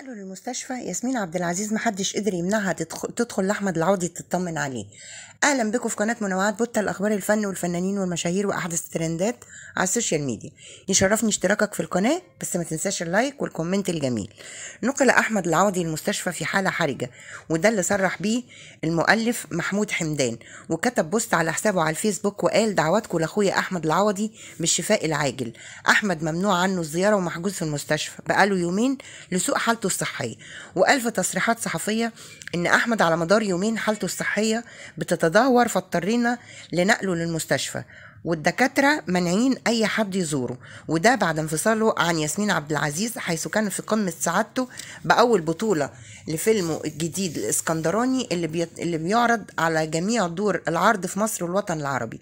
نقله للمستشفى ياسمين عبد العزيز محدش قدر يمنعها تدخل لاحمد العوضي تطمن عليه اهلا بكم في قناه منوعات بوتا الاخبار الفن والفنانين والمشاهير واحدث الترندات على السوشيال ميديا يشرفني اشتراكك في القناه بس ما تنساش اللايك والكومنت الجميل نقل احمد العوضي للمستشفى في حاله حرجه وده اللي صرح بيه المؤلف محمود حمدان وكتب بوست على حسابه على الفيسبوك وقال دعواتكم لاخويا احمد العوضي بالشفاء العاجل احمد ممنوع عنه الزياره ومحجوز في المستشفى بقاله يومين لسوء حالته حالته الصحية وألف تصريحات صحفية إن أحمد على مدار يومين حالته الصحية بتتدهور فاضطرينا لنقله للمستشفى والدكاترة مانعين أي حد يزوره وده بعد انفصاله عن ياسمين عبد العزيز حيث كان في قمة سعادته بأول بطولة لفيلمه الجديد الإسكندراني اللي, بي... اللي بيعرض على جميع دور العرض في مصر والوطن العربي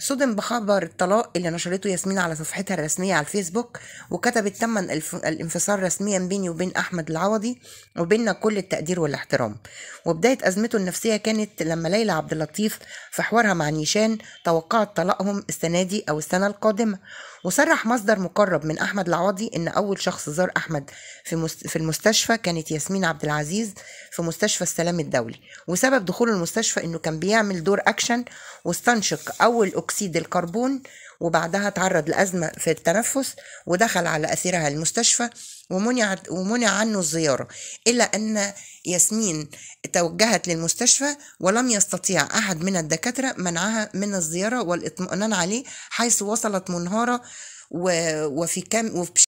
صدم بخبر الطلاق اللي نشرته ياسمين على صفحتها الرسمية على الفيسبوك وكتبت تم الف... الانفصال رسميا بيني وبين أحمد العوضي وبيننا كل التقدير والاحترام وبداية أزمته النفسية كانت لما ليلى عبد اللطيف في حوارها مع نيشان توقعت طلاقهم عليهم السنة دي أو السنة القادمة وصرح مصدر مقرب من أحمد العوضي إن أول شخص زار أحمد في المستشفى كانت ياسمين عبد العزيز في مستشفى السلام الدولي وسبب دخوله المستشفى انه كان بيعمل دور اكشن واستنشق اول اكسيد الكربون وبعدها تعرض لازمه في التنفس ودخل على اثرها المستشفى ومنع ومنع عنه الزياره الا ان ياسمين توجهت للمستشفى ولم يستطيع احد من الدكاتره منعها من الزياره والاطمئنان عليه حيث وصلت منهاره وفي كام وفي